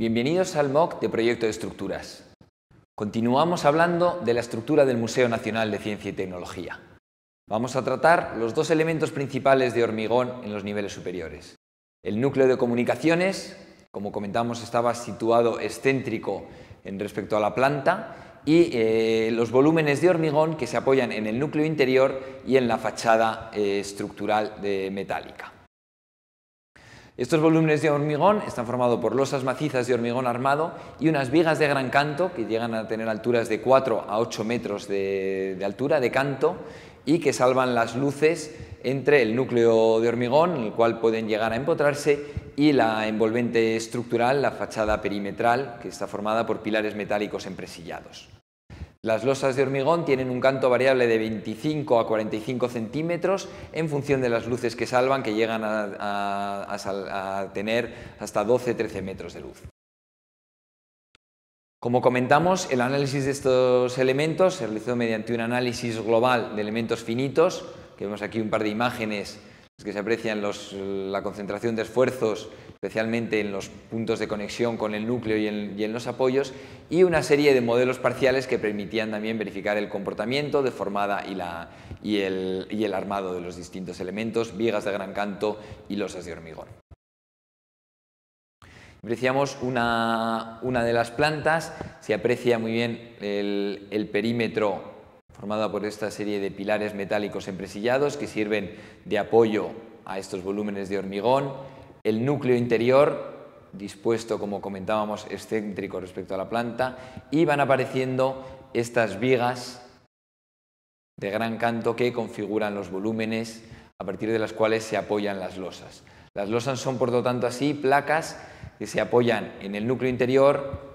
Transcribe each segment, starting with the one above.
Bienvenidos al MOOC de Proyecto de Estructuras. Continuamos hablando de la estructura del Museo Nacional de Ciencia y Tecnología. Vamos a tratar los dos elementos principales de hormigón en los niveles superiores. El núcleo de comunicaciones, como comentamos, estaba situado excéntrico en respecto a la planta, y eh, los volúmenes de hormigón que se apoyan en el núcleo interior y en la fachada eh, estructural de metálica. Estos volúmenes de hormigón están formados por losas macizas de hormigón armado y unas vigas de gran canto que llegan a tener alturas de 4 a 8 metros de, altura de canto y que salvan las luces entre el núcleo de hormigón, en el cual pueden llegar a empotrarse, y la envolvente estructural, la fachada perimetral, que está formada por pilares metálicos empresillados. Las losas de hormigón tienen un canto variable de 25 a 45 centímetros en función de las luces que salvan, que llegan a, tener hasta 12-13 metros de luz. Como comentamos, el análisis de estos elementos se realizó mediante un análisis global de elementos finitos, que vemos aquí un par de imágenes que se aprecian la concentración de esfuerzos, especialmente en los puntos de conexión con el núcleo y en, los apoyos, y una serie de modelos parciales que permitían también verificar el comportamiento de y, el, armado de los distintos elementos, vigas de gran canto y losas de hormigón. Apreciamos una, de las plantas, se aprecia muy bien el perímetro formada por esta serie de pilares metálicos empresillados que sirven de apoyo a estos volúmenes de hormigón, el núcleo interior dispuesto, como comentábamos, excéntrico respecto a la planta, y van apareciendo estas vigas de gran canto que configuran los volúmenes a partir de las cuales se apoyan las losas. Las losas son, por lo tanto, así placas que se apoyan en el núcleo interior,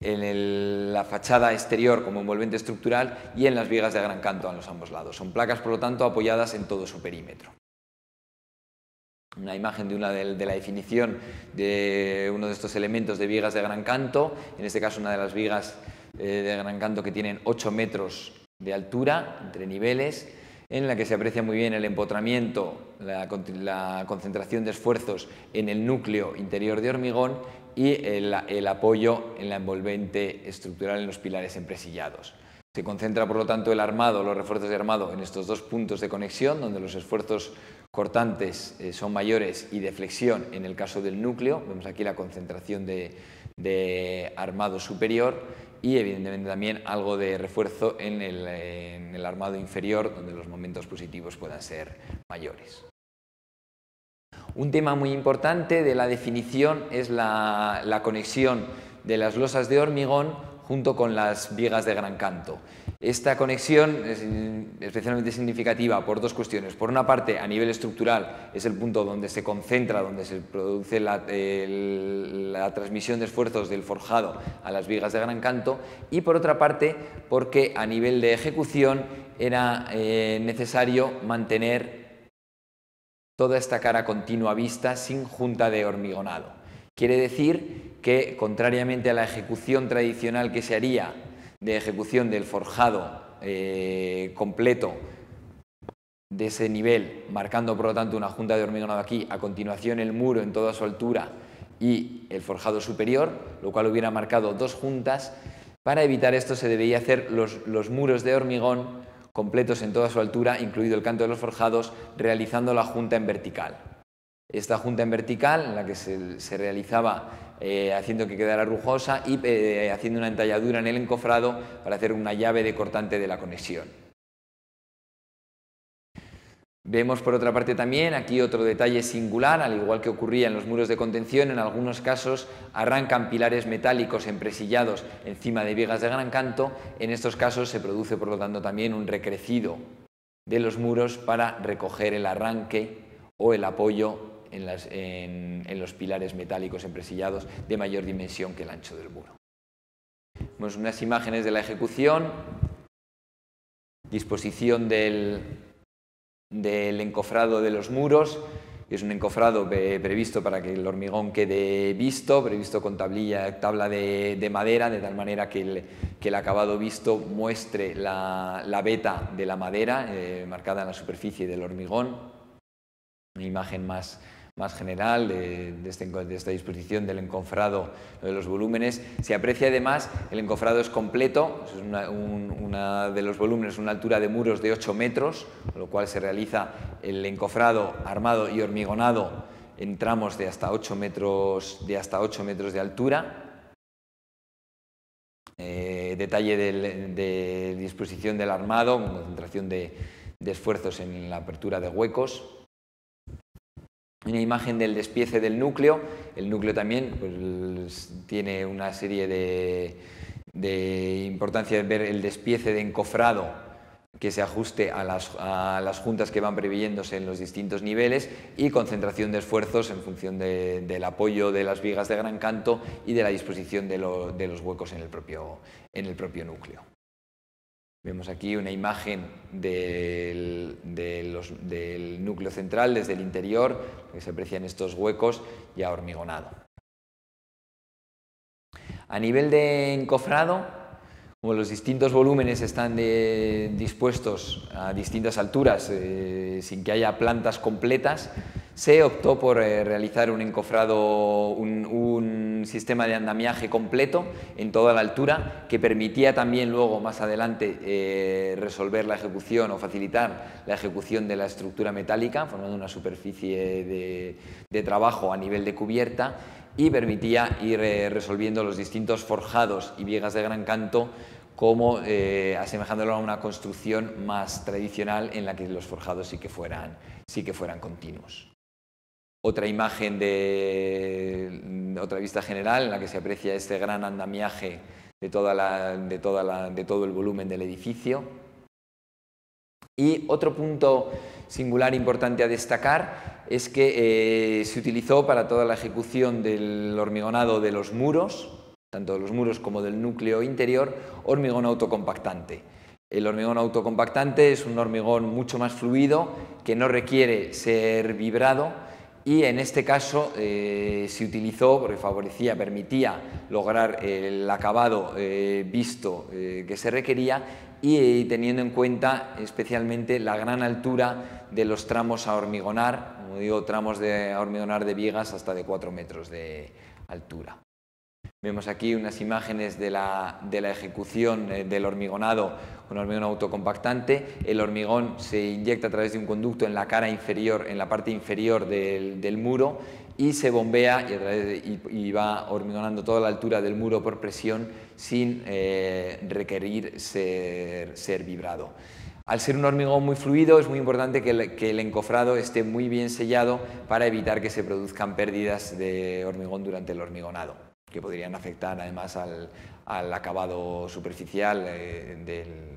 en la fachada exterior como envolvente estructural y en las vigas de gran canto a los ambos lados. Son placas, por lo tanto, apoyadas en todo su perímetro. Una imagen de, la definición de uno de estos elementos de vigas de gran canto, en este caso una de las vigas eh, de gran canto que tienen 8 metros de altura entre niveles, en la que se aprecia muy bien el empotramiento, la, concentración de esfuerzos en el núcleo interior de hormigón y el, apoyo en la envolvente estructural en los pilares empresillados. Se concentra, por lo tanto, el armado, los refuerzos de armado, en estos dos puntos de conexión, donde los esfuerzos cortantes eh, son mayores y de flexión en el caso del núcleo. Vemos aquí la concentración de armado superior y evidentemente también algo de refuerzo eh, en el, armado inferior donde los momentos positivos puedan ser mayores. Un tema muy importante de la definición es la conexión de las losas de hormigón junto con las vigas de Gran Canto. Esta conexión es especialmente significativa por dos cuestiones. Por una parte, a nivel estructural, es el punto donde se concentra, donde se produce la, transmisión de esfuerzos del forjado a las vigas de Gran Canto. Y por otra parte, porque a nivel de ejecución era eh, necesario mantener toda esta cara continua vista sin junta de hormigonado. Quiere decir que, contrariamente a la ejecución tradicional que se haría de ejecución del forjado eh, completo de ese nivel, marcando por lo tanto una junta de hormigón aquí, a continuación el muro en toda su altura y el forjado superior, lo cual hubiera marcado dos juntas, para evitar esto se debería hacer los, muros de hormigón completos en toda su altura, incluido el canto de los forjados, realizando la junta en vertical. Esta junta en vertical, en la que se realizaba eh, haciendo que quedara rujosa y eh, haciendo una entalladura en el encofrado para hacer una llave de cortante de la conexión. Vemos por otra parte también aquí otro detalle singular, al igual que ocurría en los muros de contención, en algunos casos arrancan pilares metálicos empresillados encima de vigas de gran canto, en estos casos se produce por lo tanto también un recrecido de los muros para recoger el arranque o el apoyo en, los pilares metálicos empresillados de mayor dimensión que el ancho del muro. Vemos unas imágenes de la ejecución, disposición del, del encofrado de los muros, es un encofrado previsto para que el hormigón quede visto, previsto con tablilla, tabla de, de madera, de tal manera que el, que el acabado visto muestre la, la de la madera eh, marcada en la superficie del hormigón. Una imagen más, más general este de, esta disposición del encofrado de los volúmenes. Se aprecia además, el encofrado es completo, es una, de los volúmenes, una altura de muros de 8 metros, con lo cual se realiza el encofrado armado y hormigonado en tramos de hasta 8 metros de, hasta 8 metros de altura. Eh, detalle de disposición del armado, concentración de esfuerzos en la apertura de huecos, una imagen del despiece del núcleo. El núcleo también pues, tiene una serie de, importancia de ver el despiece de encofrado que se ajuste a las, juntas que van previéndose en los distintos niveles y concentración de esfuerzos en función del apoyo de las vigas de gran canto y de la disposición de, los huecos en el propio núcleo. Vemos aquí una imagen del, núcleo central desde el interior, que se aprecian estos huecos ya hormigonado. A nivel de encofrado, como los distintos volúmenes están dispuestos a distintas alturas eh, sin que haya plantas completas, se optó por eh, realizar un encofrado, un, sistema de andamiaje completo en toda la altura que permitía también luego más adelante eh, resolver la ejecución o facilitar la ejecución de la estructura metálica formando una superficie de, trabajo a nivel de cubierta y permitía ir eh, resolviendo los distintos forjados y viegas de gran canto como asemejándolo a una construcción más tradicional en la que los forjados que fueran, sí que fueran continuos. Otra imagen de mm, otra vista general en la que se aprecia este gran andamiaje de, todo el volumen del edificio. Y otro punto singular importante a destacar es que eh, se utilizó para toda la ejecución del hormigonado de los muros, tanto de los muros como del núcleo interior, hormigón autocompactante. El hormigón autocompactante es un hormigón mucho más fluido que no requiere ser vibrado y en este caso eh, se utilizó porque favorecía, permitía lograr el acabado eh, visto eh, que se requería y teniendo en cuenta especialmente la gran altura de los tramos a hormigonar, como digo, tramos de, a hormigonar de vigas hasta de 4 metros de altura. Vemos aquí unas imágenes de la ejecución del hormigonado un hormigón autocompactante. El hormigón se inyecta a través de un conducto en la cara inferior, en la parte inferior del, del muro y se bombea y, a través y, va hormigonando toda la altura del muro por presión sin eh, requerir ser, ser vibrado. Al ser un hormigón muy fluido es muy importante que el, que el, encofrado esté muy bien sellado para evitar que se produzcan pérdidas de hormigón durante el hormigonado, que podrían afectar además al, al acabado superficial eh, del,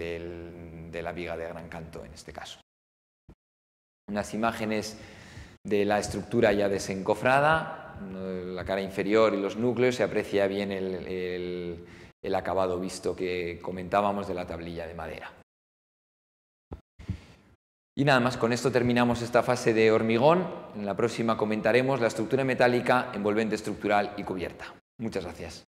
de la viga de Gran Canto en este caso. Unas imágenes de la estructura ya desencofrada, la cara inferior y los núcleos, se aprecia bien el acabado visto que comentábamos de la tablilla de madera. Y nada más, con esto terminamos esta fase de hormigón. En la próxima comentaremos la estructura metálica, envolvente estructural y cubierta. Muchas gracias.